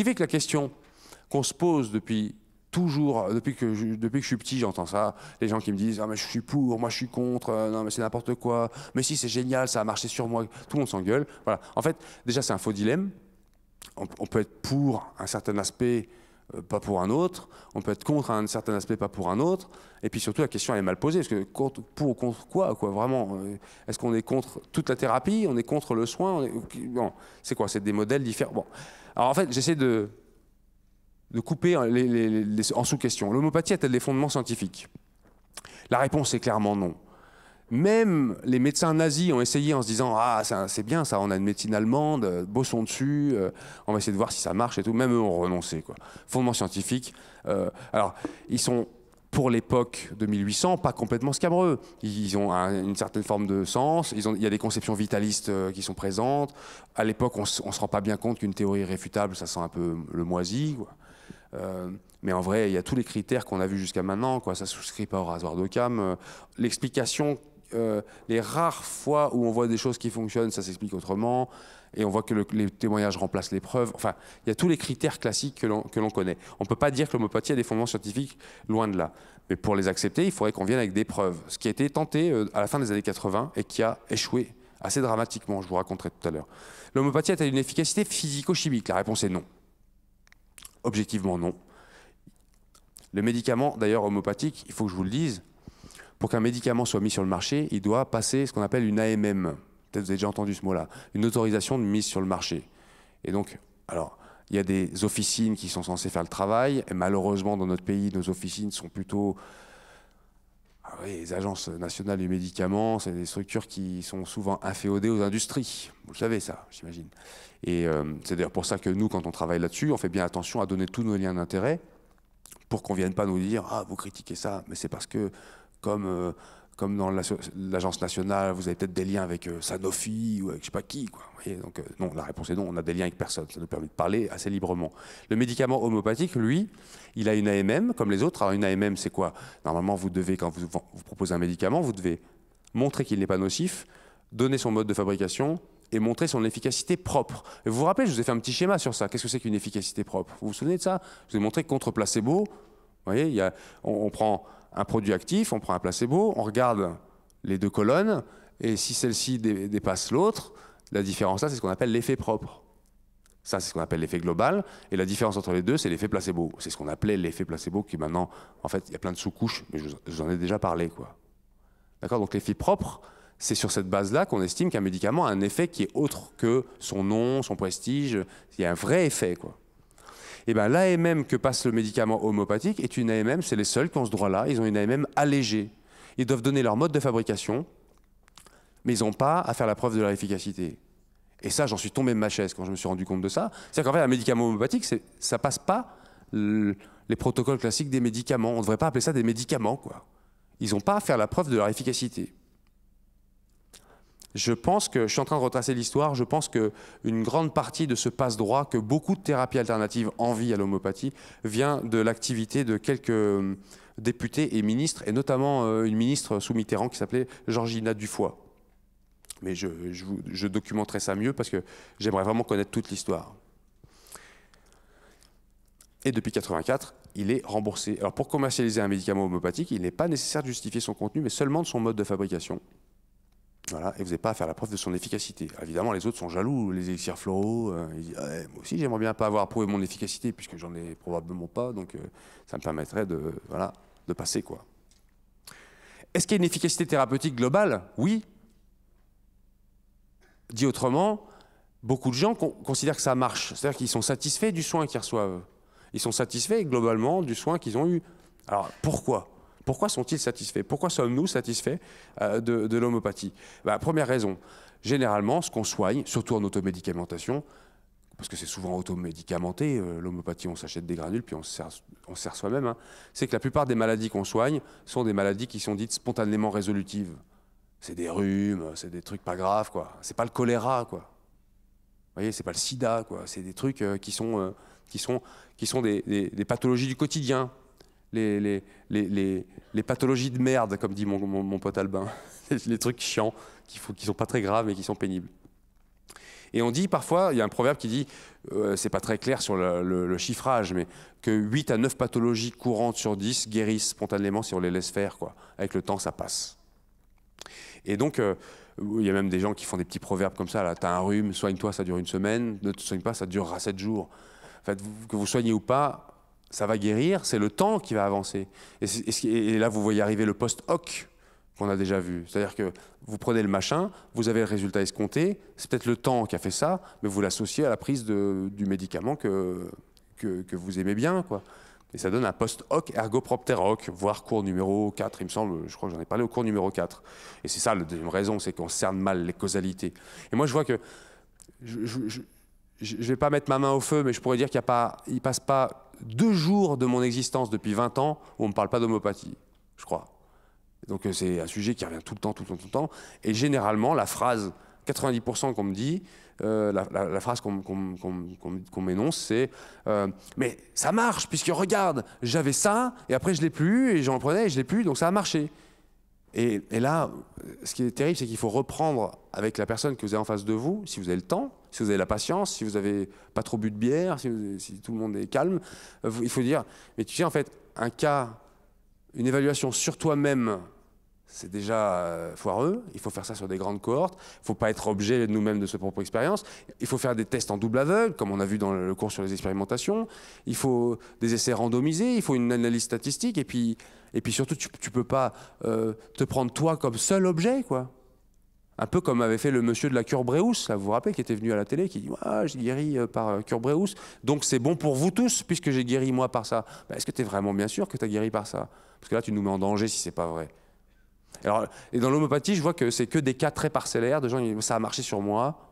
qui fait que la question qu'on se pose depuis toujours, euh, depuis que, je, depuis que je suis petit, j'entends ça, les gens qui me disent Ah, mais je suis pour, moi je suis contre, euh, non, mais c'est n'importe quoi, mais si, c'est génial, ça a marché sur moi, tout le monde s'engueule. Voilà. En fait, déjà, c'est un faux dilemme. on peut être pour un certain aspect euh, pas pour un autre, on peut être contre un certain aspect, pas pour un autre, et puis surtout la question est mal posée, parce que pour ou contre quoi, quoi vraiment euh, Est-ce qu'on est contre toute la thérapie, on est contre le soin C'est quoi C'est des modèles différents. Alors en fait, j'essaie de, de couper hein, les, en sous question L'homopathie a-t-elle des fondements scientifiques La réponse est clairement non. Même les médecins nazis ont essayé en se disant Ah, c'est bien ça, on a une médecine allemande, euh, bossons dessus, euh, on va essayer de voir si ça marche et tout. Même eux ont renoncé. Quoi. Fondement scientifique. Euh, alors, ils sont pour l'époque de 1800, pas complètement scabreux. Ils ont une certaine forme de sens, ils ont, il y a des conceptions vitalistes qui sont présentes. À l'époque, on ne se rend pas bien compte qu'une théorie réfutable, ça sent un peu le moisi. Quoi. mais en vrai, il y a tous les critères qu'on a vus jusqu'à maintenant. Quoi. Ça ne souscrit pas au rasoir d'Occam. L'explication euh, les rares fois où on voit des choses qui fonctionnent, ça s'explique autrement, et on voit que les témoignages remplacent les preuves. Enfin, il y a tous les critères classiques que l'on connaît. On ne peut pas dire que l'homopathie a des fondements scientifiques, loin de là. Mais pour les accepter, il faudrait qu'on vienne avec des preuves. Ce qui a été tenté euh, à la fin des années 80 et qui a échoué assez dramatiquement, je vous raconterai tout à l'heure. L'homopathie a-t-elle une efficacité physico-chimique La réponse est non. Objectivement, non. Le médicament, d'ailleurs, homéopathique il faut que je vous le dise, pour qu'un médicament soit mis sur le marché, il doit passer ce qu'on appelle une AMM. Peut-être vous avez déjà entendu ce mot-là, une autorisation de mise sur le marché. Et donc, alors, il y a des officines qui sont censées faire le travail. Et malheureusement, dans notre pays, nos officines sont plutôt ah oui, les agences nationales du médicament, c'est des structures qui sont souvent inféodées aux industries. Vous le savez, ça, j'imagine. Et euh, c'est d'ailleurs pour ça que nous, quand on travaille là-dessus, on fait bien attention à donner tous nos liens d'intérêt pour qu'on ne vienne pas nous dire Ah, vous critiquez ça, mais c'est parce que comme euh, comme dans l'agence nationale, vous avez peut-être des liens avec euh, Sanofi ou avec je sais pas qui. Quoi. donc, euh, non, la réponse est non, on a des liens avec personne. Ça nous permet de parler assez librement. Le médicament homéopathique, lui, il a une AMM, comme les autres. Alors, une AMM, c'est quoi Normalement, vous devez, quand vous, proposez un médicament, vous devez montrer qu'il n'est pas nocif, donner son mode de fabrication et montrer son efficacité propre. Et vous vous rappelez, je vous ai fait un petit schéma sur ça. Qu'est-ce que c'est qu'une efficacité propre Vous vous souvenez de ça Je vous ai montré contre placebo. Vous voyez, il y a, on prend un produit actif, on prend un placebo, on regarde les deux colonnes, et si celle-ci dépasse l'autre, la différence là, c'est ce qu'on appelle l'effet propre. Ça, c'est ce qu'on appelle l'effet global. Et la différence entre les deux, c'est l'effet placebo. C'est ce qu'on appelait l'effet placebo, qui maintenant, en fait, il y a plein de sous-couches, mais je vous en ai déjà parlé. quoi. D'accord Donc l'effet propre, c'est sur cette base-là qu'on estime qu'un médicament a un effet qui est autre que son nom, son prestige. Il y a un vrai effet. Quoi. Et eh ben, l'AMM que passe le médicament homéopathique est une AMM, c'est les seuls qui ont ce droit-là, ils ont une AMM allégée. Ils doivent donner leur mode de fabrication, mais ils n'ont pas à faire la preuve de leur efficacité. Et ça, j'en suis tombé de ma chaise quand je me suis rendu compte de ça. C'est-à-dire qu'en fait, un médicament homéopathique, ça passe pas les protocoles classiques des médicaments. On ne devrait pas appeler ça des médicaments, quoi. Ils n'ont pas à faire la preuve de leur efficacité je pense que, je suis en train de retracer l'histoire, je pense qu'une grande partie de ce passe-droit que beaucoup de thérapies alternatives envient à l'homéopathie vient de l'activité de quelques euh, députés et ministres, et notamment euh, une ministre sous Mitterrand qui s'appelait Georgina Dufoy. Mais je, je documenterai ça mieux parce que j'aimerais vraiment connaître toute l'histoire. Et depuis 1984, il est remboursé. Alors pour commercialiser un médicament homéopathique, il n'est pas nécessaire de justifier son contenu, mais seulement de son mode de fabrication. Voilà, et vous n'avez pas à faire la preuve de son efficacité. évidemment, les autres sont jaloux, les élixirs floraux. Euh, ah, eh, moi aussi, j'aimerais bien pas avoir prouvé mon efficacité, puisque j'en ai probablement pas, donc euh, ça me permettrait de, de passer. quoi. Est-ce qu'il y a une efficacité thérapeutique globale Oui. Dit autrement, beaucoup de gens considèrent que ça marche, c'est-à-dire qu'ils sont satisfaits du soin qu'ils reçoivent. Ils sont satisfaits globalement du soin qu'ils ont eu. Alors pourquoi pourquoi sont-ils satisfaits Pourquoi sommes-nous satisfaits euh, de, l'homopathie? l'homéopathie bah, Première raison, généralement, ce qu'on soigne, surtout en automédicamentation, parce que c'est souvent automédicamenté, euh, l'homéopathie, on s'achète des granules, puis on se sert, sert soi-même, hein, c'est que la plupart des maladies qu'on soigne sont des maladies qui sont dites spontanément résolutives. C'est des rhumes, c'est des trucs pas graves, quoi. C'est pas le choléra, quoi. Vous voyez, c'est pas le sida, quoi. C'est des trucs euh, qui sont, qui sont, qui sont des pathologies du quotidien, les, les, les, les, pathologies de merde, comme dit mon, mon, pote Albin. les trucs chiants, qui ne qu'ils sont pas très graves, mais qui sont pénibles. Et on dit parfois, il y a un proverbe qui dit, ce euh, c'est pas très clair sur le, le, chiffrage, mais que 8 à 9 pathologies courantes sur 10 guérissent spontanément si on les laisse faire. Quoi. Avec le temps, ça passe. Et donc, euh, il y a même des gens qui font des petits proverbes comme ça, là, t'as un rhume, soigne-toi, ça dure une semaine, ne te soigne pas, ça durera 7 jours. En fait, que vous soignez ou pas, ça va guérir, c'est le temps qui va avancer. Et, là, vous voyez arriver le post-hoc qu'on a déjà vu. C'est-à-dire que vous prenez le machin, vous avez le résultat escompté, c'est peut-être le temps qui a fait ça, mais vous l'associez à la prise du médicament que, que, vous aimez bien. Quoi. Et ça donne un post-hoc propter hoc, voire cours numéro 4, il me semble, je crois que j'en ai parlé au cours numéro 4. Et c'est ça la deuxième raison, c'est qu'on cerne mal les causalités. Et moi, je vois que... Je, ne vais pas mettre ma main au feu, mais je pourrais dire qu'il ne passe pas deux jours de mon existence depuis 20 ans où on ne me parle pas d'homéopathie, je crois. Donc euh, c'est un sujet qui revient tout le temps, tout le temps, tout le temps. Et généralement, la phrase, 90% qu'on me dit, euh, la, phrase qu'on m'énonce, c'est euh, Mais ça marche, puisque regarde, j'avais ça, et après je l'ai plus, et j'en prenais, et je l'ai plus, donc ça a marché. et là, ce qui est terrible, c'est qu'il faut reprendre avec la personne que vous avez en face de vous, si vous avez le temps, si vous avez la patience, si vous n'avez pas trop bu de bière, si, tout le monde est calme, euh, il faut dire, mais tu sais, en fait, un cas, une évaluation sur toi-même, c'est déjà euh, foireux. Il faut faire ça sur des grandes cohortes. Il ne faut pas être objet nous-mêmes de ce propre expérience. Il faut faire des tests en double aveugle, comme on a vu dans le cours sur les expérimentations. Il faut des essais randomisés. Il faut une analyse statistique. Et puis, et puis surtout, tu ne peux pas euh, te prendre toi comme seul objet, quoi un peu comme avait fait le monsieur de la cure vous vous rappelez, qui était venu à la télé, qui dit ah, J'ai guéri euh, par euh, cure donc c'est bon pour vous tous, puisque j'ai guéri moi par ça. Ben, est-ce que tu es vraiment bien sûr que tu as guéri par ça Parce que là, tu nous mets en danger si c'est pas vrai. Alors, et dans l'homéopathie, je vois que c'est que des cas très parcellaires, de gens qui disent Ça a marché sur moi.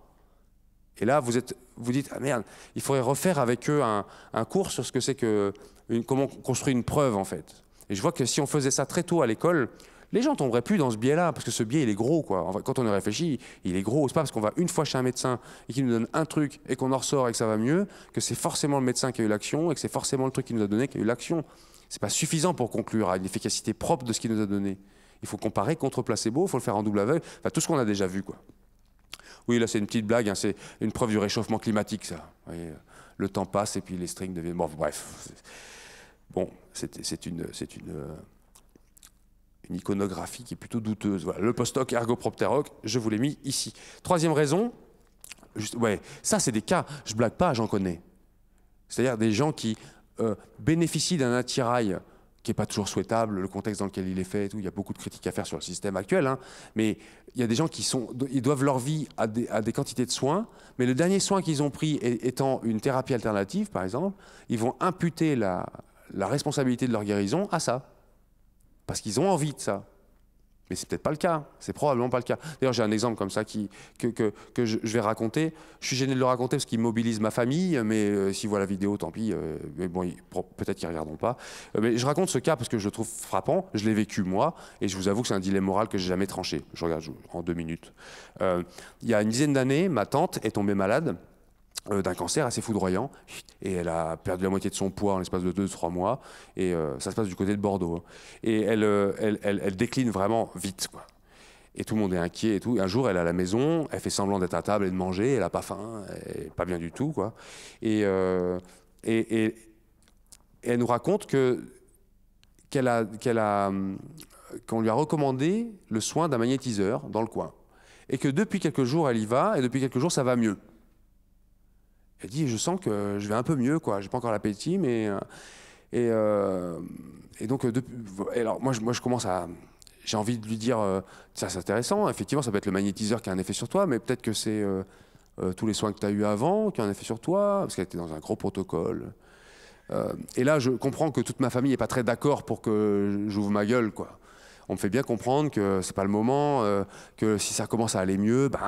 Et là, vous, êtes, vous dites Ah merde, il faudrait refaire avec eux un, cours sur ce que c'est que. Une, comment construire une preuve, en fait. Et je vois que si on faisait ça très tôt à l'école, les gens tomberaient plus dans ce biais-là, parce que ce biais, il est gros. Quoi. Quand on y réfléchit, il est gros. C'est pas parce qu'on va une fois chez un médecin et qu'il nous donne un truc et qu'on en ressort et que ça va mieux, que c'est forcément le médecin qui a eu l'action et que c'est forcément le truc qu'il nous a donné qui a eu l'action. C'est pas suffisant pour conclure à une efficacité propre de ce qu'il nous a donné. Il faut comparer contre placebo, il faut le faire en double aveugle, tout ce qu'on a déjà vu. Quoi. Oui, là, c'est une petite blague, hein, c'est une preuve du réchauffement climatique, ça. Euh, le temps passe et puis les strings deviennent. Bon, bref. Bon, c'est une. C'est une euh, une iconographie qui est plutôt douteuse. Voilà, le post-hoc ergopropteroc, je vous l'ai mis ici. Troisième raison, juste, ouais, ça c'est des cas, je blague pas, j'en connais. C'est-à-dire des gens qui euh, bénéficient d'un attirail qui n'est pas toujours souhaitable, le contexte dans lequel il est fait, et il y a beaucoup de critiques à faire sur le système actuel, hein, mais il y a des gens qui sont, ils doivent leur vie à des, quantités de soins, mais le dernier soin qu'ils ont pris étant une thérapie alternative, par exemple, ils vont imputer la responsabilité de leur guérison à ça parce qu'ils ont envie de ça. Mais c'est peut-être pas le cas, c'est probablement pas le cas. D'ailleurs, j'ai un exemple comme ça qui, que, que, que, je, vais raconter. Je suis gêné de le raconter parce qu'il mobilise ma famille, mais euh, s'ils voient la vidéo, tant pis. Euh, mais bon, peut-être qu'ils regarderont pas. Euh, mais je raconte ce cas parce que je le trouve frappant. Je l'ai vécu moi, et je vous avoue que c'est un dilemme moral que j'ai jamais tranché. Je regarde en deux minutes. il y a une dizaine d'années, ma tante est tombée malade. Euh, d'un cancer assez foudroyant et elle a perdu la moitié de son poids en l'espace de 2-3 mois et euh, ça se passe du côté de Bordeaux hein. et euh, elle, elle, elle, décline vraiment vite quoi. et tout le monde est inquiet et tout et un jour elle est à la maison elle fait semblant d'être à table et de manger elle a pas faim elle pas bien du tout quoi et, et, et elle nous raconte que qu'elle a qu'elle a qu'on lui a recommandé le soin d'un magnétiseur dans le coin et que depuis quelques jours elle y va et depuis quelques jours ça va mieux elle dit, je sens que je vais un peu mieux, quoi. J'ai pas encore l'appétit, mais euh, et, euh, et donc euh, depuis, alors moi je, moi je commence à j'ai envie de lui dire ça c'est intéressant. Effectivement, ça peut être le magnétiseur qui a un effet sur toi, mais peut-être que c'est tous les soins que tu as eu avant qui ont un effet sur toi parce qu'elle était dans un gros protocole. et là, je comprends que toute ma famille n'est pas très d'accord pour que j'ouvre ma gueule, quoi on me fait bien comprendre que c'est pas le moment, que si ça commence à aller mieux, ben,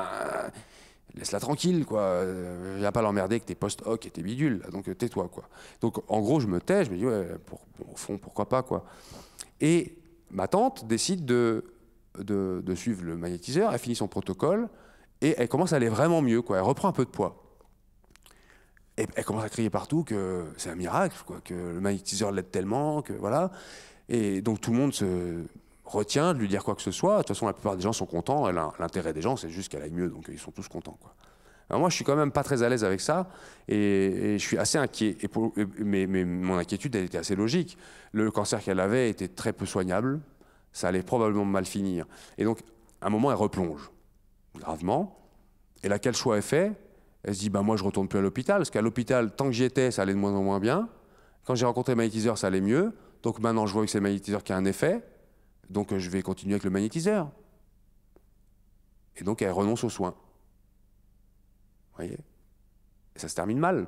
laisse-la tranquille, quoi. Euh, viens pas l'emmerder que t'es post-hoc et t'es bidules, donc euh, tais-toi, quoi. Donc en gros, je me tais, je me dis, au fond, pourquoi pas, quoi. Et ma tante décide de, suivre le magnétiseur, elle finit son protocole et elle commence à aller vraiment mieux, quoi. Elle reprend un peu de poids. Et elle commence à crier partout que c'est un miracle, quoi, que le magnétiseur l'aide tellement, que voilà. Et donc tout le monde se, retient de lui dire quoi que ce soit. De toute façon, la plupart des gens sont contents. L'intérêt des gens, c'est juste qu'elle aille mieux, donc ils sont tous contents. moi, je suis quand même pas très à l'aise avec ça, et, je suis assez inquiet. mais, mon inquiétude, elle était assez logique. Le cancer qu'elle avait était très peu soignable. Ça allait probablement mal finir. Et donc, à un moment, elle replonge gravement. Et là, quel choix est fait Elle se dit, bah, moi, je retourne plus à l'hôpital, parce qu'à l'hôpital, tant que j'y étais, ça allait de moins en moins bien. Quand j'ai rencontré Magnétiseur, ça allait mieux. Donc maintenant, je vois que c'est Magnétiseur qui a un effet. Donc euh, je vais continuer avec le magnétiseur. Et donc elle renonce aux soins. Vous voyez ça se termine mal.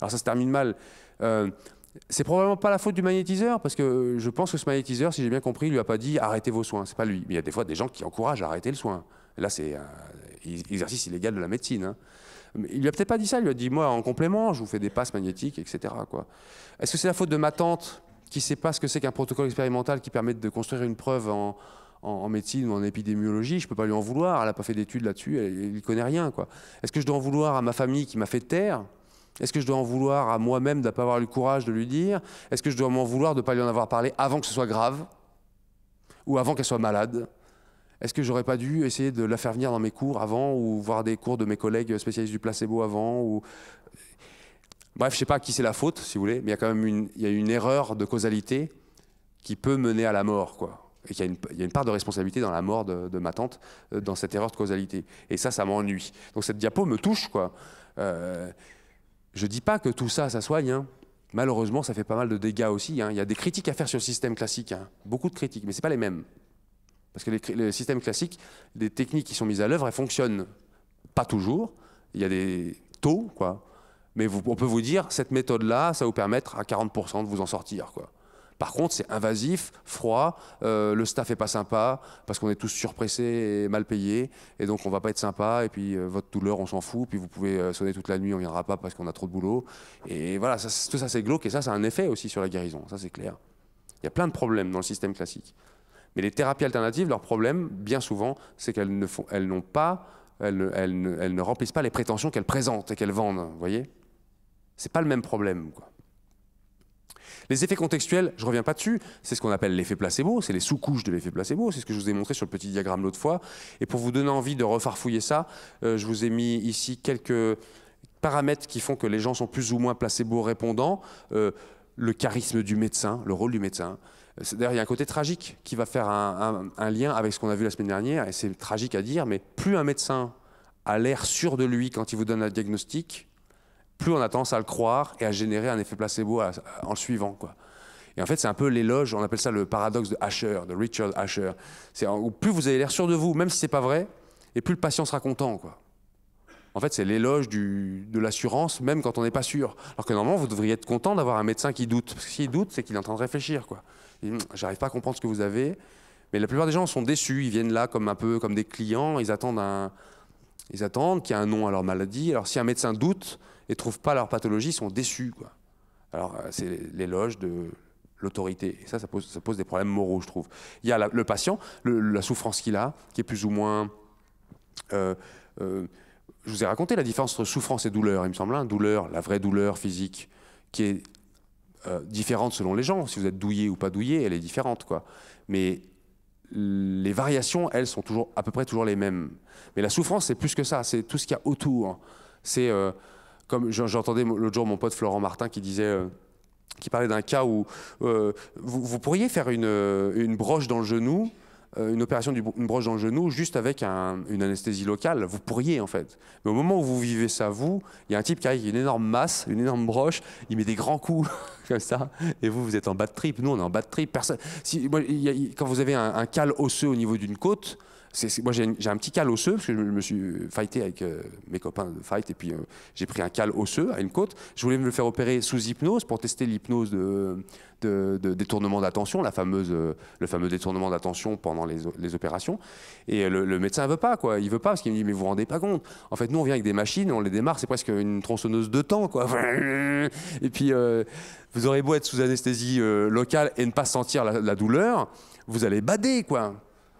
Alors ça se termine mal. Euh, c'est probablement pas la faute du magnétiseur, parce que euh, je pense que ce magnétiseur, si j'ai bien compris, lui a pas dit arrêtez vos soins. C'est pas lui. Mais il y a des fois des gens qui encouragent à arrêter le soin. Là, c'est un exercice illégal de la médecine. Il hein. ne il lui a peut-être pas dit ça. Il lui a dit moi, en complément, je vous fais des passes magnétiques, etc. Est-ce que c'est la faute de ma tante qui ne sait pas ce que c'est qu'un protocole expérimental qui permet de construire une preuve en, médecine ou en épidémiologie, je ne peux pas lui en vouloir. Elle n'a pas fait d'études là-dessus, elle ne connaît rien. Est-ce que je dois en vouloir à ma famille qui m'a fait taire Est-ce que je dois en vouloir à moi-même de pas avoir eu le courage de lui dire Est-ce que je dois m'en vouloir de ne pas lui en avoir parlé avant que ce soit grave Ou avant qu'elle soit malade est-ce que j'aurais pas dû essayer de la faire venir dans mes cours avant ou voir des cours de mes collègues spécialistes du placebo avant ou Bref, je ne sais pas à qui c'est la faute, si vous voulez, mais il y a quand même une, il une erreur de causalité qui peut mener à la mort, quoi. Et il y, a une part de responsabilité dans la mort de, ma tante, euh, dans cette erreur de causalité. Et ça, ça m'ennuie. Donc cette diapo me touche, quoi. Euh, je ne dis pas que tout ça, ça soigne. Hein. Malheureusement, ça fait pas mal de dégâts aussi. Hein. Il y a des critiques à faire sur le système classique. Hein. Beaucoup de critiques, mais ce pas les mêmes. Parce que le système classique, les techniques qui sont mises à l'œuvre, elles fonctionnent. Pas toujours. Il y a des taux, quoi. Mais vous, on peut vous dire, cette méthode-là, ça va vous permettre à 40% de vous en sortir. Quoi. Par contre, c'est invasif, froid, euh, le staff est pas sympa, parce qu'on est tous surpressés et mal payés, et donc on va pas être sympa, et puis euh, votre douleur, on s'en fout, puis vous pouvez euh, sonner toute la nuit, on viendra pas parce qu'on a trop de boulot. Et voilà, tout ça c'est glauque, et ça, ça a un effet aussi sur la guérison, ça c'est clair. Il y a plein de problèmes dans le système classique. Mais les thérapies alternatives, leur problème, bien souvent, c'est qu'elles ne, elles n'ont pas, elles, ne remplissent pas les prétentions qu'elles présentent et qu'elles vendent, vous voyez n'est pas le même problème. Les effets contextuels, je ne reviens pas dessus, c'est ce qu'on appelle l'effet placebo, c'est les sous-couches de l'effet placebo, c'est ce que je vous ai montré sur le petit diagramme l'autre fois. Et pour vous donner envie de refarfouiller ça, euh, je vous ai mis ici quelques paramètres qui font que les gens sont plus ou moins placebo-répondants. Euh, le charisme du médecin, le rôle du médecin. D'ailleurs, il y a un côté tragique qui va faire un, un lien avec ce qu'on a vu la semaine dernière, et c'est tragique à dire, mais plus un médecin a l'air sûr de lui quand il vous donne un diagnostic, plus on a tendance à le croire et à générer un effet placebo en le suivant. Quoi. Et en fait, c'est un peu l'éloge, on appelle ça le paradoxe de de Richard Asher. C'est plus vous avez l'air sûr de vous, même si ce n'est pas vrai, et plus le patient sera content. Quoi. En fait, c'est l'éloge de l'assurance, même quand on n'est pas sûr. Alors que normalement, vous devriez être content d'avoir un médecin qui doute. Parce que s'il doute, c'est qu'il est en train de réfléchir. Quoi. n'arrive pas à comprendre ce que vous avez. Mais la plupart des gens sont déçus. Ils viennent là comme un peu comme des clients. Ils attendent, ils attendent qu'il y ait un nom à leur maladie. Alors si un médecin doute, ne trouvent pas leur pathologie, sont déçus. Quoi. Alors, euh, c'est l'éloge de l'autorité. Et ça, ça pose, ça pose, des problèmes moraux, je trouve. Il y a le patient, la souffrance qu'il a, qui est plus ou moins... Euh, euh, je vous ai raconté la différence entre souffrance et douleur, il me semble. Hein. Douleur, la vraie douleur physique, qui est différente selon les gens. Si vous êtes douillé ou pas douillé, elle est différente. quoi. Mais les variations, elles, sont toujours à peu près toujours les mêmes. Mais la souffrance, c'est plus que ça. C'est tout ce qu'il y a autour. C'est comme j'entendais l'autre jour mon pote Florent Martin qui disait euh, qui parlait d'un cas où euh, vous, pourriez faire euh, une, broche dans le genou, une opération d'une broche dans le genou juste avec une anesthésie locale. Vous pourriez en fait. Mais au moment où vous vivez ça, vous, il y a un type qui arrive, une énorme masse, une énorme broche, il met des grands coups comme ça, et vous, vous êtes en bas de trip. Nous, on est en bas de trip. Personne, quand vous avez un, un cal osseux au niveau d'une côte, moi, j'ai, un petit cal osseux, parce que je me suis fighté avec euh, mes copains de fight, et puis euh, j'ai pris un cal osseux à une côte. Je voulais me le faire opérer sous hypnose pour tester l'hypnose de, de, détournement d'attention, la fameuse, euh, le fameux détournement d'attention pendant les, opérations. Et le, médecin ne veut pas, quoi. Il veut pas, parce qu'il me dit, mais vous vous rendez pas compte. En fait, nous, on vient avec des machines, on les démarre, c'est presque une tronçonneuse de temps, quoi. Et puis, vous aurez beau être sous anesthésie locale et ne pas sentir la, la douleur, vous allez bader, quoi.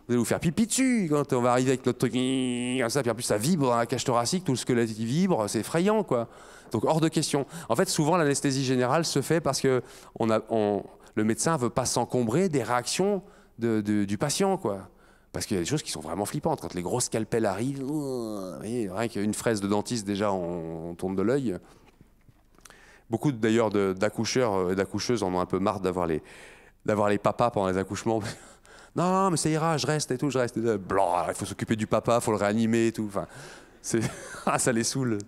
Vous allez vous faire pipi dessus quand on va arriver avec notre truc comme ça. Puis en plus, ça vibre dans hein, la cage thoracique, tout le squelette vibre, c'est effrayant, quoi. Donc hors de question. En fait, souvent l'anesthésie générale se fait parce que on a, le médecin veut pas s'encombrer des réactions de, du patient, quoi. Parce qu'il y a des choses qui sont vraiment flippantes. Quand les gros scalpels arrivent, rien qu'une fraise de dentiste, déjà, on, tourne de l'œil. Beaucoup d'ailleurs d'accoucheurs euh, et d'accoucheuses en ont un peu marre d'avoir les, d'avoir les papas pendant les accouchements. Non, mais ça ira, je reste et tout, je reste. Euh, il faut s'occuper du papa, il faut le réanimer et tout. Enfin, ah, ça les saoule.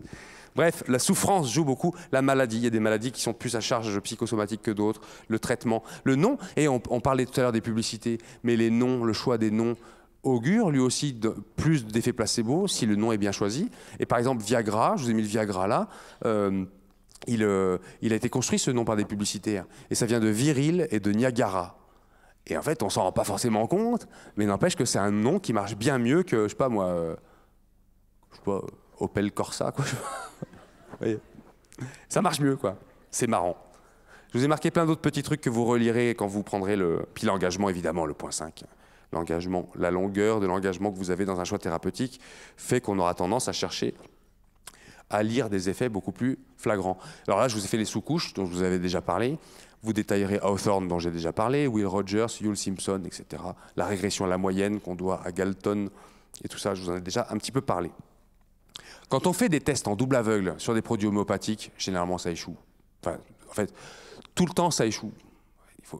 Bref, la souffrance joue beaucoup, la maladie, il y a des maladies qui sont plus à charge psychosomatique que d'autres, le traitement, le nom, et on, parlait tout à l'heure des publicités, mais les noms, le choix des noms augure lui aussi de, plus d'effets placebo si le nom est bien choisi. Et par exemple, Viagra, je vous ai mis le Viagra là, euh, il, euh, il a été construit ce nom par des publicitaires, et ça vient de viril et de Niagara. Et en fait, on s'en rend pas forcément compte, mais n'empêche que c'est un nom qui marche bien mieux que, je sais pas moi, euh, je sais pas, euh, Opel Corsa, quoi. Ça marche mieux, quoi. C'est marrant. Je vous ai marqué plein d'autres petits trucs que vous relirez quand vous prendrez le. Puis l'engagement, évidemment, le point 5. L'engagement, la longueur de l'engagement que vous avez dans un choix thérapeutique fait qu'on aura tendance à chercher à lire des effets beaucoup plus flagrants. Alors là, je vous ai fait les sous-couches dont je vous avais déjà parlé. Vous détaillerez Hawthorne, dont j'ai déjà parlé, Will Rogers, Yule Simpson, etc. La régression à la moyenne qu'on doit à Galton, et tout ça, je vous en ai déjà un petit peu parlé. Quand on fait des tests en double aveugle sur des produits homéopathiques, généralement ça échoue. Enfin, en fait, tout le temps ça échoue.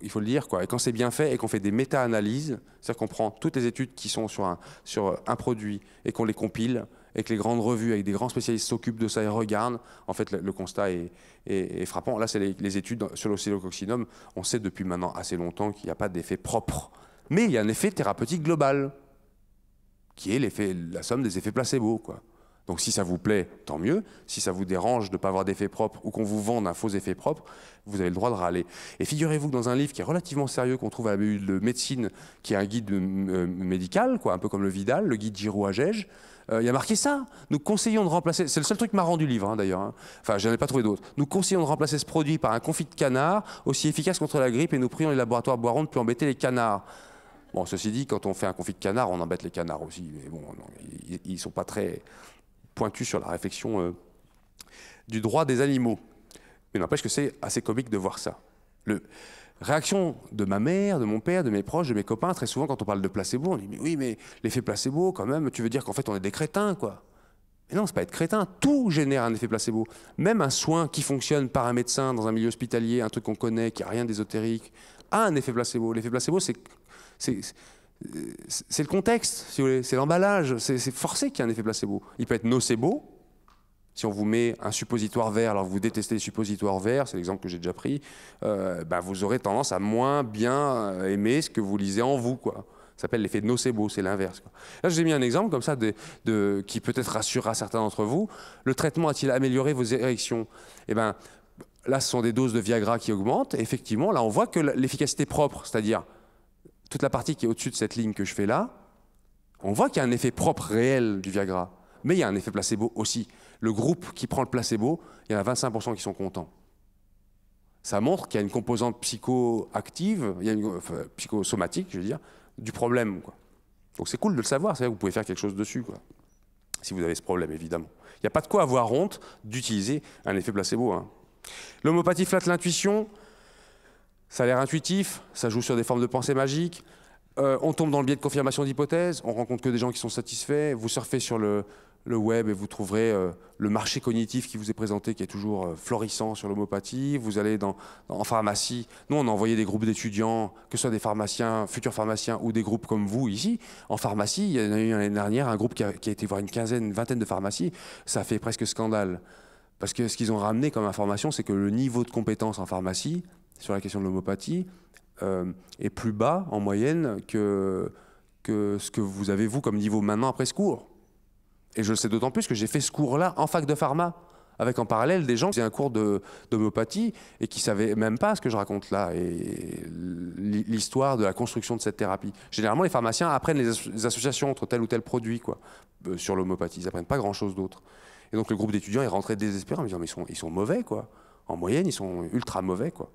Il faut, le dire, quoi. Et quand c'est bien fait et qu'on fait des méta-analyses, c'est-à-dire qu'on prend toutes les études qui sont sur un produit et qu'on les compile, avec les grandes revues avec des grands spécialistes s'occupent de ça et regardent, en fait, le, constat est, frappant. Là, c'est les, études sur l'océococcinome. On sait depuis maintenant assez longtemps qu'il n'y a pas d'effet propre. Mais il y a un effet thérapeutique global, qui est la somme des effets placebo. Quoi. Donc si ça vous plaît, tant mieux. Si ça vous dérange de ne pas avoir d'effet propre ou qu'on vous vende un faux effet propre, vous avez le droit de râler. Et figurez-vous que dans un livre qui est relativement sérieux qu'on trouve à la de médecine, qui est un guide euh, médical, quoi, un peu comme le Vidal, le guide girou Agege, euh, il y a marqué ça. Nous conseillons de remplacer, c'est le seul truc marrant du livre hein, d'ailleurs, hein. enfin je n'en ai pas trouvé d'autre, nous conseillons de remplacer ce produit par un confit de canard aussi efficace contre la grippe et nous prions les laboratoires Boiron de plus embêter les canards. Bon, ceci dit, quand on fait un confit de canard, on embête les canards aussi, mais bon, ils ne sont pas très pointu sur la réflexion euh, du droit des animaux. Mais n'empêche que c'est assez comique de voir ça. Le réaction de ma mère, de mon père, de mes proches, de mes copains, très souvent quand on parle de placebo, on dit mais oui, mais l'effet placebo, quand même, tu veux dire qu'en fait on est des crétins, quoi. Mais non, c'est pas être crétin, tout génère un effet placebo. Même un soin qui fonctionne par un médecin dans un milieu hospitalier, un truc qu'on connaît, qui n'a rien d'ésotérique, a un effet placebo. L'effet placebo, c'est c'est le contexte, c'est l'emballage, c'est forcé qu'il y a un effet placebo. Il peut être nocebo, si on vous met un suppositoire vert, alors vous détestez les suppositoires verts, c'est l'exemple que j'ai déjà pris, euh, bah, vous aurez tendance à moins bien euh, aimer ce que vous lisez en vous. Quoi. Ça s'appelle l'effet nocebo, c'est l'inverse. Là, j'ai mis un exemple comme ça qui peut-être rassurera certains d'entre vous. Le traitement a-t-il amélioré vos érections Eh bien, là, ce sont des doses de Viagra qui augmentent. effectivement, là, on voit que l'efficacité propre, c'est-à-dire toute la partie qui est au-dessus de cette ligne que je fais là, on voit qu'il y a un effet propre réel du Viagra, mais il y a un effet placebo aussi. Le groupe qui prend le placebo, il y en a 25% qui sont contents. Ça montre qu'il y a une composante psychoactive, il y une, psychosomatique, je veux dire, du problème. Donc c'est cool de le savoir, c'est dire que vous pouvez faire quelque chose dessus, si vous avez ce problème, évidemment. Il n'y a pas de quoi avoir honte d'utiliser un effet placebo. Hein. L'homopathie flatte l'intuition, ça a l'air intuitif, ça joue sur des formes de pensée magique. Euh, on tombe dans le biais de confirmation d'hypothèses, on rencontre que des gens qui sont satisfaits. Vous surfez sur le, web et vous trouverez euh, le marché cognitif qui vous est présenté, qui est toujours euh, florissant sur l'homopathie. Vous allez en pharmacie. Nous, on a envoyé des groupes d'étudiants, que ce soit des pharmaciens, futurs pharmaciens ou des groupes comme vous ici. En pharmacie, il y en a eu l'année dernière un groupe qui a, qui a, été voir une quinzaine, une vingtaine de pharmacies. Ça fait presque scandale. Parce que ce qu'ils ont ramené comme information, c'est que le niveau de compétence en pharmacie, sur la question de l'homopathie euh, est plus bas en moyenne que, que ce que vous avez, vous, comme niveau maintenant après ce cours. Et je le sais d'autant plus que j'ai fait ce cours-là en fac de pharma, avec en parallèle des gens qui faisaient un cours d'homéopathie et qui ne savaient même pas ce que je raconte là, et l'histoire de la construction de cette thérapie. Généralement, les pharmaciens apprennent les, associations entre tel ou tel produit quoi, euh, sur l'homéopathie, ils n'apprennent pas grand-chose d'autre. Et donc le groupe d'étudiants est rentré désespéré en me disant, mais sont, ils sont mauvais, quoi. En moyenne, ils sont ultra mauvais, quoi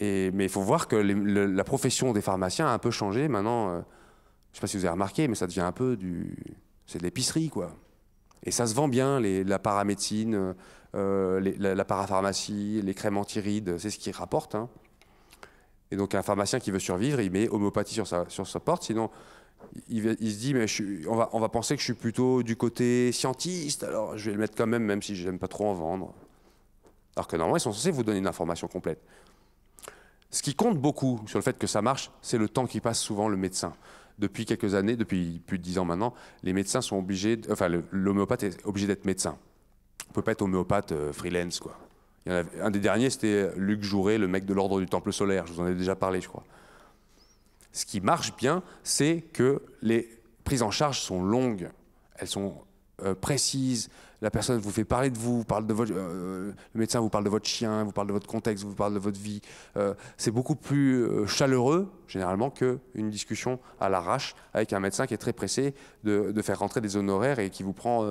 mais il faut voir que la profession des pharmaciens a un peu changé. Maintenant, euh, je ne sais pas si vous avez remarqué, mais ça devient un peu du. C'est de l'épicerie, quoi. Et ça se vend bien, la paramédecine, euh, la, parapharmacie, les crèmes anti-rides, c'est ce qui rapporte. Hein. Et donc, un pharmacien qui veut survivre, il met homéopathie sur sa, porte, sinon. Il, se dit, mais on, va, on va penser que je suis plutôt du côté scientiste, alors je vais le mettre quand même, même si je n'aime pas trop en vendre. Alors que normalement, ils sont censés vous donner une information complète. Ce qui compte beaucoup sur le fait que ça marche, c'est le temps qui passe souvent le médecin. Depuis quelques années, depuis plus de 10 ans maintenant, les médecins sont obligés, enfin l'homéopathe est obligé d'être médecin. On peut pas être homéopathe euh, freelance quoi. y en un des derniers, c'était euh, Luc Jouret, le mec de l'ordre du Temple solaire. Je vous en ai déjà parlé, je crois. Ce qui marche bien, c'est que les prises en charge sont longues, elles sont euh, précises, la personne vous fait parler de vous, parle de votre, euh, euh, le médecin vous parle de votre chien, vous parle de votre contexte, vous parle de votre vie. Euh, c'est beaucoup plus chaleureux, généralement, qu'une discussion à l'arrache avec un médecin qui est très pressé de, faire rentrer des honoraires et qui vous prend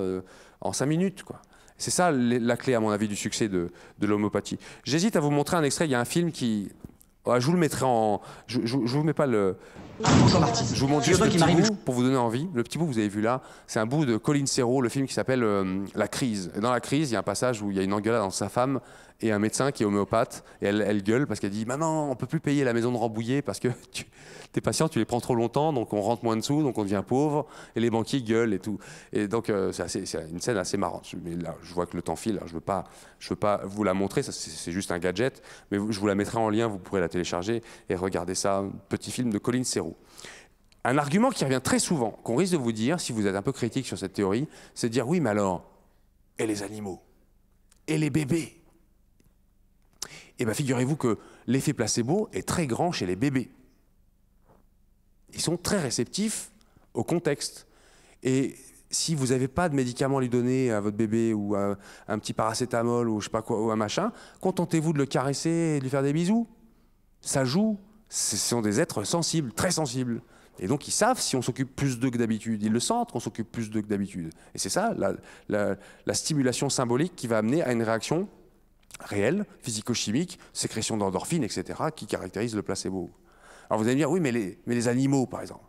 en cinq minutes. Quoi. C'est ça la clé, à mon avis, du succès de, de l'homéopathie. J'hésite à vous montrer un extrait. Il y a un film qui. Ah, je vous le mettrai en. Je ne vous mets pas le, Bonjour Martin. Je vous montre juste le bout pour vous donner envie. Le petit bout que vous avez vu là, c'est un bout de Colin Serrault, le film qui s'appelle euh, La crise. dans La crise, il y a un passage où il y a une engueulade entre sa femme et un médecin qui est homéopathe. Et elle, gueule parce qu'elle dit Maintenant, on peut plus payer la maison de Rambouillet parce que tes patients, tu les prends trop longtemps, donc on rentre moins de sous, donc on devient pauvre. Et les banquiers gueulent et tout. Et donc, euh, c'est une scène assez marrante. Mais là, je vois que le temps file. Hein, je ne veux, pas, je veux pas vous la montrer. C'est juste un gadget. Mais je vous la mettrai en lien. Vous pourrez la télécharger et regarder ça. Petit film de Colin Serrault. Un argument qui revient très souvent, qu'on risque de vous dire, si vous êtes un peu critique sur cette théorie, c'est de dire oui, mais alors, et les animaux Et les bébés Eh bien, figurez-vous que l'effet placebo est très grand chez les bébés. Ils sont très réceptifs au contexte. Et si vous n'avez pas de médicament à lui donner à votre bébé ou un petit paracétamol ou je sais pas quoi ou un machin, contentez-vous de le caresser et de lui faire des bisous. Ça joue, ce sont des êtres sensibles, très sensibles. Et donc ils savent si on s'occupe plus d'eux que d'habitude. Ils le sentent qu'on s'occupe plus d'eux que d'habitude. Et c'est ça, la, stimulation symbolique qui va amener à une réaction réelle, physico-chimique, sécrétion d'endorphine, etc., qui caractérise le placebo. Alors vous allez me dire, oui, mais les, animaux, par exemple.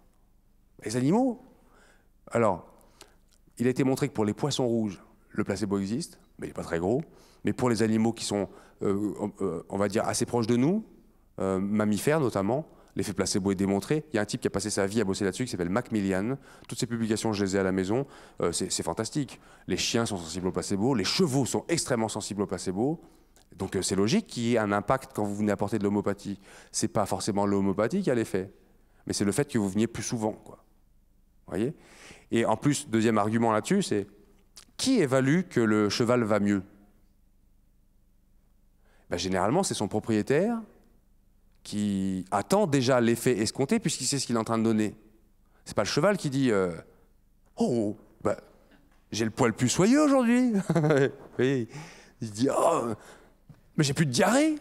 Les animaux Alors, il a été montré que pour les poissons rouges, le placebo existe, mais il n'est pas très gros. Mais pour les animaux qui sont, euh, euh, on va dire, assez proches de nous, euh, mammifères notamment. L'effet placebo est démontré. Il y a un type qui a passé sa vie à bosser là-dessus qui s'appelle Macmillan. Toutes ces publications, je les ai à la maison. Euh, c'est fantastique. Les chiens sont sensibles au placebo. Les chevaux sont extrêmement sensibles au placebo. Donc euh, c'est logique qu'il y ait un impact quand vous venez apporter de l'homéopathie. n'est pas forcément l'homéopathie qui a l'effet, mais c'est le fait que vous veniez plus souvent. Quoi. Voyez Et en plus, deuxième argument là-dessus, c'est qui évalue que le cheval va mieux ben, Généralement, c'est son propriétaire qui attend déjà l'effet escompté puisqu'il sait ce qu'il est en train de donner. C'est pas le cheval qui dit euh, Oh, bah, j'ai le poil plus soyeux aujourd'hui. Il dit Oh, mais j'ai plus de diarrhée.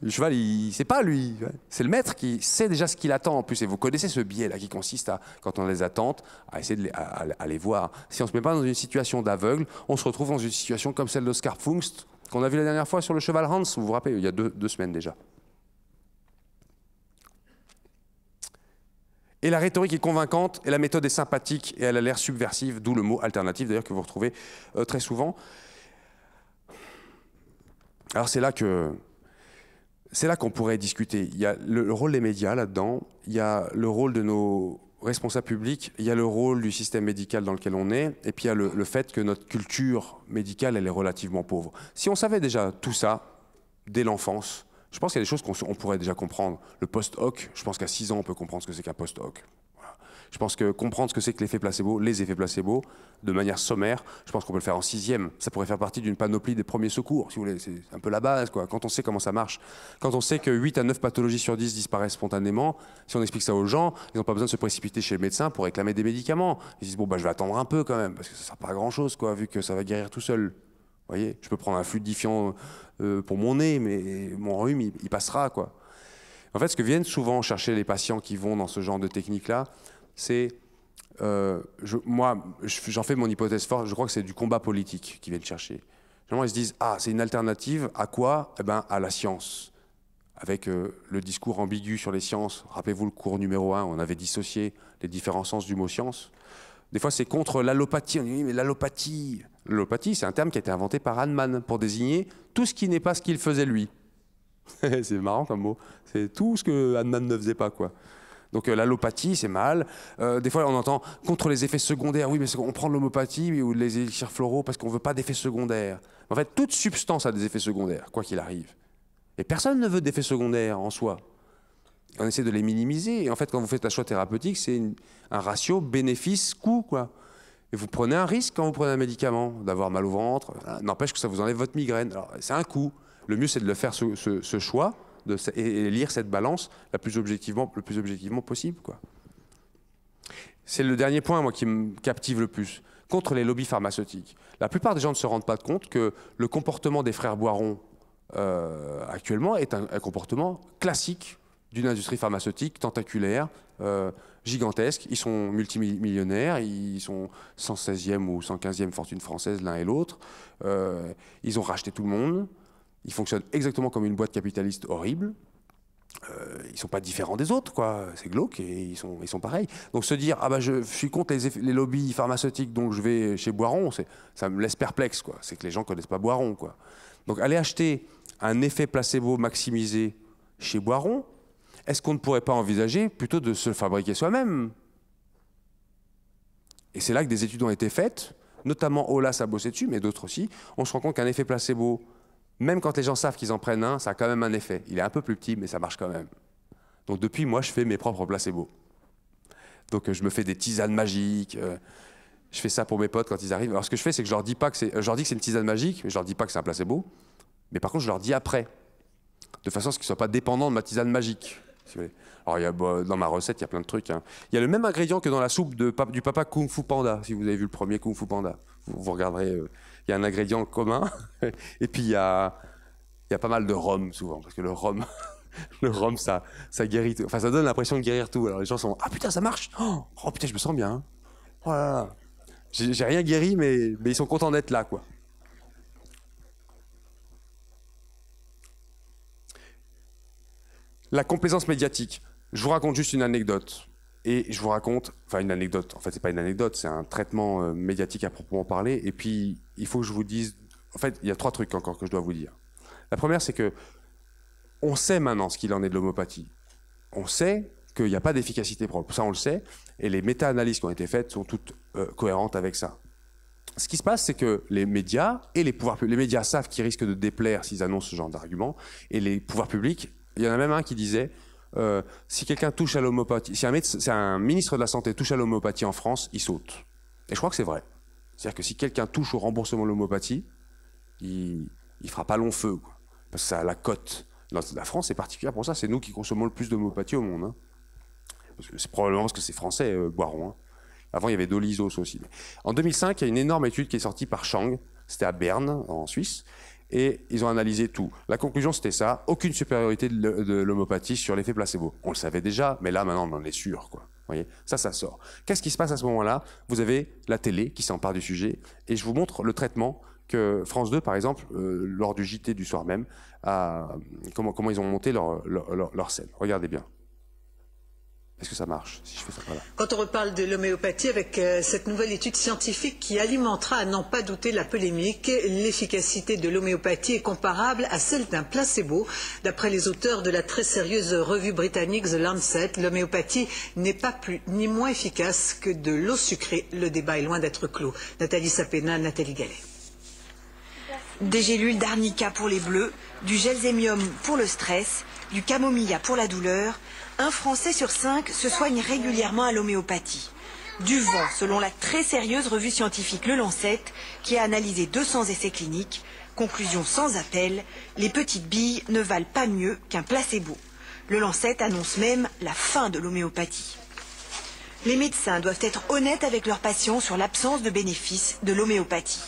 Le cheval, il ne sait pas, lui. C'est le maître qui sait déjà ce qu'il attend en plus. Et vous connaissez ce biais-là qui consiste à, quand on les des attentes, à essayer de les, voir. Si on ne se met pas dans une situation d'aveugle, on se retrouve dans une situation comme celle d'Oscar Fungst, qu'on a vu la dernière fois sur le cheval Hans, vous vous rappelez, il y a deux semaines déjà. Et la rhétorique est convaincante, et la méthode est sympathique, et elle a l'air subversive, d'où le mot alternative d'ailleurs que vous retrouvez euh, très souvent. Alors c'est là que c'est là qu'on pourrait discuter. Il y a le, rôle des médias là-dedans, il y a le rôle de nos responsables publics, il y a le rôle du système médical dans lequel on est, et puis il y a le fait que notre culture médicale, elle est relativement pauvre. Si on savait déjà tout ça dès l'enfance, je pense qu'il y a des choses qu'on pourrait déjà comprendre. Le post-hoc, je pense qu'à 6 ans, on peut comprendre ce que c'est qu'un post-hoc. Je pense que comprendre ce que c'est que l'effet placebo, les effets placebo, de manière sommaire, je pense qu'on peut le faire en sixième. Ça pourrait faire partie d'une panoplie des premiers secours, si vous voulez. C'est un peu la base, quoi. Quand on sait comment ça marche, quand on sait que 8 à 9 pathologies sur 10 disparaissent spontanément, si on explique ça aux gens, ils n'ont pas besoin de se précipiter chez le médecin pour réclamer des médicaments. Ils disent, bon, bah, je vais attendre un peu quand même, parce que ça ne sert pas à grand-chose, quoi, vu que ça va guérir tout seul voyez, je peux prendre un fluidifiant euh, euh, pour mon nez, mais mon rhume, il, passera, quoi. En fait, ce que viennent souvent chercher les patients qui vont dans ce genre de technique-là, c'est, euh, je, moi, j'en fais mon hypothèse forte, je crois que c'est du combat politique qu'ils viennent chercher. ils se disent, ah, c'est une alternative à quoi Eh ben, à la science. Avec le discours ambigu sur les sciences, rappelez-vous le cours numéro 1, on avait dissocié les différents sens du mot science. Des fois, c'est contre l'allopathie. On dit, mais l'allopathie. L'allopathie, c'est un terme qui a été inventé par Hahnemann pour désigner tout ce qui n'est pas ce qu'il faisait lui. c'est marrant comme mot. C'est tout ce que Hahnemann ne faisait pas, quoi. Donc euh, l'allopathie, c'est mal. Euh, des fois, on entend contre les effets secondaires. Oui, mais on prend l'homopathie ou les élixirs floraux parce qu'on ne veut pas d'effets secondaires. En fait, toute substance a des effets secondaires, quoi qu'il arrive. Et personne ne veut d'effets secondaires en soi on essaie de les minimiser. Et en fait, quand vous faites un choix thérapeutique, c'est un ratio bénéfice-coût, quoi. Et vous prenez un risque quand vous prenez un médicament, d'avoir mal au ventre. N'empêche que ça vous enlève votre migraine. c'est un coût. Le mieux, c'est de le faire ce, choix et, lire cette balance plus objectivement, le plus objectivement possible, quoi. C'est le dernier point, moi, qui me captive le plus. Contre les lobbies pharmaceutiques. La plupart des gens ne se rendent pas compte que le comportement des frères Boiron euh, actuellement est un comportement classique d'une industrie pharmaceutique tentaculaire, euh, gigantesque. Ils sont multimillionnaires, ils sont 116e ou 115e fortune française l'un et l'autre. Euh, ils ont racheté tout le monde. Ils fonctionnent exactement comme une boîte capitaliste horrible. Ils euh, ils sont pas différents des autres, quoi. C'est glauque et ils sont, ils sont pareils. Donc se dire ah bah je, suis contre les, les, lobbies pharmaceutiques, dont je vais chez Boiron, ça me laisse perplexe, quoi. C'est que les gens connaissent pas Boiron, quoi. Donc aller acheter un effet placebo maximisé chez Boiron, est-ce qu'on ne pourrait pas envisager plutôt de se fabriquer soi-même Et c'est là que des études ont été faites, notamment Olas a bossé dessus, mais d'autres aussi. On se rend compte qu'un effet placebo, même quand les gens savent qu'ils en prennent un, ça a quand même un effet. Il est un peu plus petit, mais ça marche quand même. Donc depuis, moi, je fais mes propres placebos. Donc euh, je me fais des tisanes magiques. Euh, je fais ça pour mes potes quand ils arrivent. Alors ce que je fais, c'est que je leur dis pas que c'est, euh, je leur dis que c'est une tisane magique, mais je leur dis pas que c'est un placebo. Mais par contre, je leur dis après, de façon à ce qu'ils soient pas dépendants de ma tisane magique. Alors, il y a, bah, dans ma recette, il y a plein de trucs. Hein. Il y a le même ingrédient que dans la soupe de, du papa Kung Fu Panda, si vous avez vu le premier Kung Fu Panda. Vous, regarderez, euh, il y a un ingrédient commun. Et puis, il y a, il y a pas mal de rhum, souvent, parce que le rhum, le rhum, ça, ça guérit Enfin, ça donne l'impression de guérir tout. Alors, les gens sont Ah putain, ça marche Oh, putain, je me sens bien. Voilà. Hein. Oh j'ai rien guéri, mais, mais ils sont contents d'être là, quoi. La complaisance médiatique. Je vous raconte juste une anecdote. Et je vous raconte, enfin une anecdote, en fait c'est pas une anecdote, c'est un traitement euh, médiatique à proprement parler. Et puis il faut que je vous dise, en fait il y a trois trucs encore que je dois vous dire. La première c'est que on sait maintenant ce qu'il en est de l'homopathie. On sait qu'il n'y a pas d'efficacité propre, ça on le sait. Et les méta-analyses qui ont été faites sont toutes euh, cohérentes avec ça. Ce qui se passe, c'est que les médias et les pouvoirs publics, les médias savent qu'ils risquent de déplaire s'ils annoncent ce genre d'argument, et les pouvoirs publics il y en a même un qui disait euh, si quelqu'un touche à l'homéopathie, si un, un ministre de la Santé touche à l'homéopathie en France, il saute. Et je crois que c'est vrai. C'est-à-dire que si quelqu'un touche au remboursement de l'homéopathie, il ne fera pas long feu. Parce que ça a la cote. La France est particulière pour ça. C'est nous qui consommons le plus d'homéopathie au monde. Hein. c'est probablement parce que c'est français, euh, boiront. Hein. Avant, il y avait Dolisos aussi. En 2005, il y a une énorme étude qui est sortie par Chang, c'était à Berne, en Suisse, et ils ont analysé tout. La conclusion, c'était ça aucune supériorité de l'homopathie sur l'effet placebo. On le savait déjà, mais là, maintenant, on en est sûr. Quoi. Voyez ça, ça sort. Qu'est-ce qui se passe à ce moment-là Vous avez la télé qui s'empare du sujet, et je vous montre le traitement que France 2, par exemple, euh, lors du JT du soir même, a, euh, comment, ils ont monté leur, leur scène. Regardez bien. Est-ce que ça marche si je fais ça Quand on reparle de l'homéopathie avec euh, cette nouvelle étude scientifique qui alimentera à n'en pas douter la polémique, l'efficacité de l'homéopathie est comparable à celle d'un placebo. D'après les auteurs de la très sérieuse revue britannique The Lancet, l'homéopathie n'est pas plus ni moins efficace que de l'eau sucrée. Le débat est loin d'être clos. Nathalie Sapena, Nathalie Gallet. Des gélules d'arnica pour les bleus, du gel pour le stress, du camomilla pour la douleur, un Français sur cinq se soigne régulièrement à l'homéopathie. Du vent, selon la très sérieuse revue scientifique Le Lancet, qui a analysé 200 essais cliniques. Conclusion sans appel, les petites billes ne valent pas mieux qu'un placebo. Le Lancet annonce même la fin de l'homéopathie. Les médecins doivent être honnêtes avec leurs patients sur l'absence de bénéfices de l'homéopathie.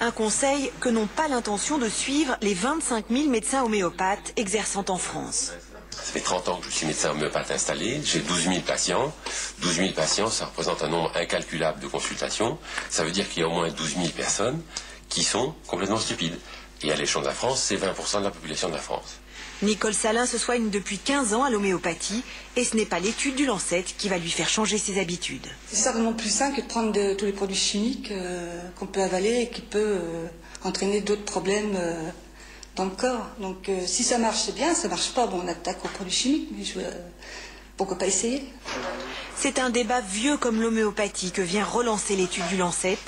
Un conseil que n'ont pas l'intention de suivre les 25 000 médecins homéopathes exerçant en France. Ça fait 30 ans que je suis médecin homéopathe installé. J'ai 12 000 patients. 12 000 patients, ça représente un nombre incalculable de consultations. Ça veut dire qu'il y a au moins 12 000 personnes qui sont complètement stupides. Et à l'échelle de la France, c'est 20% de la population de la France. Nicole Salin se soigne depuis 15 ans à l'homéopathie et ce n'est pas l'étude du Lancet qui va lui faire changer ses habitudes. C'est certainement plus simple que de prendre tous les produits chimiques euh, qu'on peut avaler et qui peut euh, entraîner d'autres problèmes. Euh, encore. Donc euh, si ça marche, c'est bien, ça marche pas, bon, on attaque aux produits chimiques, mais euh, pourquoi pas essayer C'est un débat vieux comme l'homéopathie que vient relancer l'étude du Lancet.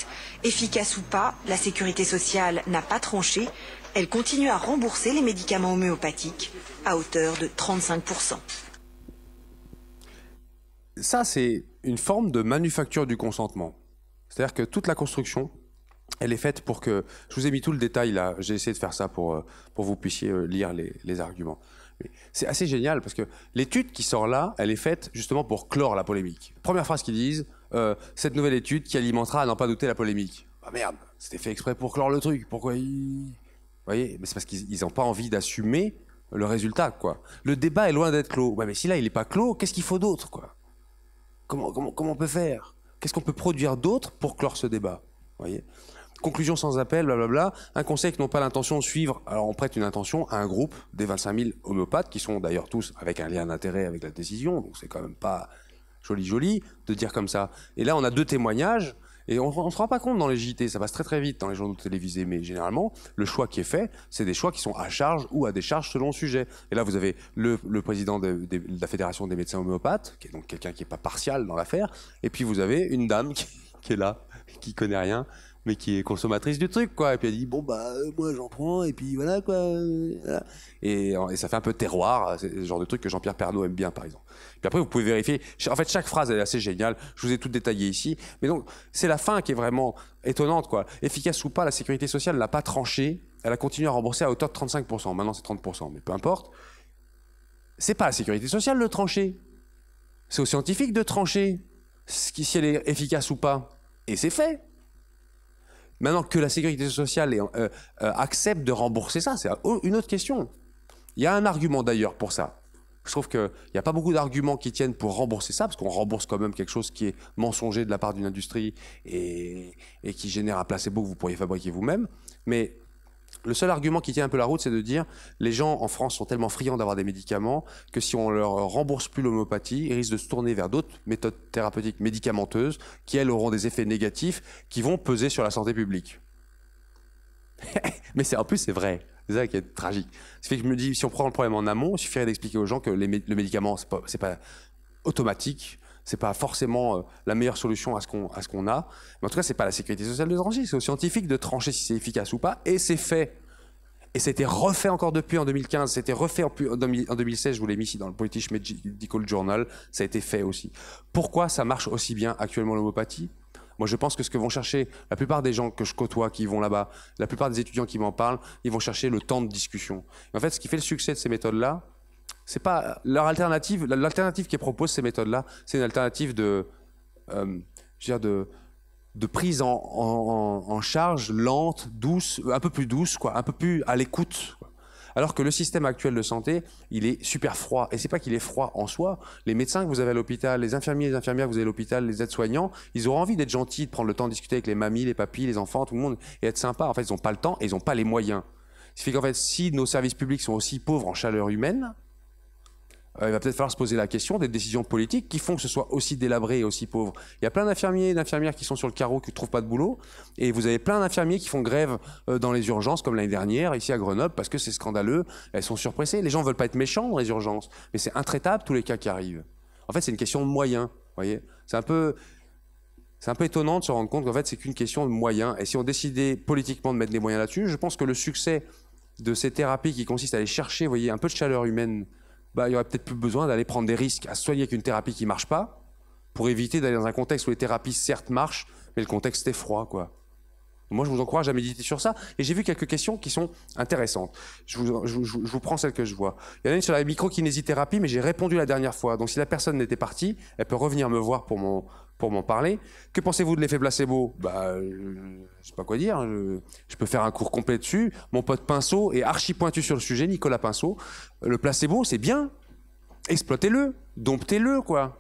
Efficace ou pas, la sécurité sociale n'a pas tranché. Elle continue à rembourser les médicaments homéopathiques à hauteur de 35%. Ça, c'est une forme de manufacture du consentement. C'est-à-dire que toute la construction elle est faite pour que. Je vous ai mis tout le détail là, j'ai essayé de faire ça pour, euh, pour vous puissiez euh, lire les, arguments. C'est assez génial parce que l'étude qui sort là, elle est faite justement pour clore la polémique. Première phrase qu'ils disent euh, cette nouvelle étude qui alimentera à n'en pas douter la polémique. Ah merde, c'était fait exprès pour clore le truc. Pourquoi ils. Vous voyez c'est parce qu'ils n'ont pas envie d'assumer le résultat, quoi. Le débat est loin d'être clos. mais si là, il n'est pas clos, qu'est-ce qu'il faut d'autre, quoi comment, comment, comment on peut faire Qu'est-ce qu'on peut produire d'autre pour clore ce débat Vous voyez conclusion sans appel, blablabla. Un conseil qui n'ont pas l'intention de suivre. Alors on prête une intention à un groupe des 25 000 homéopathes qui sont d'ailleurs tous avec un lien d'intérêt avec la décision, donc c'est quand même pas joli joli de dire comme ça. Et là on a deux témoignages. Et on ne se rend pas compte dans les JT, ça passe très très vite dans les journaux télévisés, mais généralement, le choix qui est fait, c'est des choix qui sont à charge ou à décharge selon le sujet. Et là, vous avez le, président de, la Fédération des médecins homéopathes, qui est donc quelqu'un qui n'est pas partial dans l'affaire, et puis vous avez une dame qui est là qui connaît rien, mais qui est consommatrice du truc, quoi. Et puis elle dit, bon, bah, euh, moi j'en prends, et puis voilà, quoi. Euh, euh, et, ça fait un peu terroir, c'est le genre de truc que Jean-Pierre Pernaud aime bien, par exemple. Puis après, vous pouvez vérifier. En fait, chaque phrase, est assez géniale. Je vous ai tout détaillé ici. Mais donc, c'est la fin qui est vraiment étonnante, quoi. Efficace ou pas, la sécurité sociale n'a pas tranché. Elle a continué à rembourser à hauteur de 35%. Maintenant, c'est 30%, mais peu importe. C'est pas la sécurité sociale de trancher. C'est aux scientifiques de trancher ce qui, si elle est efficace ou pas. Et c'est fait. Maintenant que la sécurité sociale euh, euh, accepte de rembourser ça, c'est une autre question. Il y a un argument d'ailleurs pour ça. Je trouve qu'il n'y a pas beaucoup d'arguments qui tiennent pour rembourser ça, parce qu'on rembourse quand même quelque chose qui est mensonger de la part d'une industrie et, et qui génère un placebo que vous pourriez fabriquer vous-même. Mais le seul argument qui tient un peu la route, c'est de dire les gens en France sont tellement friands d'avoir des médicaments que si on leur rembourse plus l'homéopathie, ils risquent de se tourner vers d'autres méthodes thérapeutiques médicamenteuses qui, elles, auront des effets négatifs qui vont peser sur la santé publique. Mais c'est en plus, c'est vrai. C'est ça qui est tragique. Ce je me dis, si on prend le problème en amont, il suffirait d'expliquer aux gens que le médicament, c'est pas, pas automatique, c'est pas forcément euh, la meilleure solution à ce qu'on a. Mais en tout cas, c'est pas la sécurité sociale de trancher, c'est aux scientifiques de trancher si c'est efficace ou pas. Et c'est fait. Et c'était refait encore depuis en 2015, c'était refait en, 2016, je vous l'ai mis ici dans le British Medical Journal, ça a été fait aussi. Pourquoi ça marche aussi bien actuellement l'homéopathie moi, je pense que ce que vont chercher la plupart des gens que je côtoie qui vont là-bas, la plupart des étudiants qui m'en parlent, ils vont chercher le temps de discussion. en fait, ce qui fait le succès de ces méthodes-là, c'est pas leur alternative. L'alternative qui propose ces méthodes-là, c'est une alternative de, euh, je veux dire de, prise en, charge lente, douce, un peu plus douce, quoi, un peu plus à l'écoute. Alors que le système actuel de santé, il est super froid. Et c'est pas qu'il est froid en soi. Les médecins que vous avez à l'hôpital, les infirmiers, les infirmières que vous avez à l'hôpital, les aides-soignants, ils auront envie d'être gentils, de prendre le temps de discuter avec les mamies, les papis, les enfants, tout le monde, et être sympa. En fait, ils n'ont pas le temps et ils n'ont pas les moyens. Ce qui fait qu'en fait, si nos services publics sont aussi pauvres en chaleur humaine, euh, il va peut-être falloir se poser la question des décisions politiques qui font que ce soit aussi délabré et aussi pauvre. Il y a plein d'infirmiers et d'infirmières qui sont sur le carreau, qui ne trouvent pas de boulot, et vous avez plein d'infirmiers qui font grève euh, dans les urgences, comme l'année dernière, ici à Grenoble, parce que c'est scandaleux, elles sont surpressées. Les gens ne veulent pas être méchants dans les urgences, mais c'est intraitable tous les cas qui arrivent. En fait, c'est une question de moyens, voyez. C'est un peu... C'est un peu étonnant de se rendre compte qu'en fait, c'est qu'une question de moyens. Et si on décidait politiquement de mettre des moyens là-dessus, je pense que le succès de ces thérapies qui consistent à aller chercher, voyez, un peu de chaleur humaine bah, il y aurait peut-être plus besoin d'aller prendre des risques à soigner avec une thérapie qui marche pas pour éviter d'aller dans un contexte où les thérapies certes marchent, mais le contexte est froid, quoi. Moi, je vous encourage à méditer sur ça. Et j'ai vu quelques questions qui sont intéressantes. Je vous, prends celle que je vois. Il y en a une sur la micro-kinésithérapie, mais j'ai répondu la dernière fois. Donc, si la personne n'était partie, elle peut revenir me voir pour m'en parler. Que pensez-vous de l'effet placebo bah, euh, je, ne sais pas quoi dire. Hein. je, peux faire un cours complet dessus. Mon pote Pinceau est archi pointu sur le sujet, Nicolas Pinceau. Le placebo, c'est bien. Exploitez-le, domptez-le, quoi.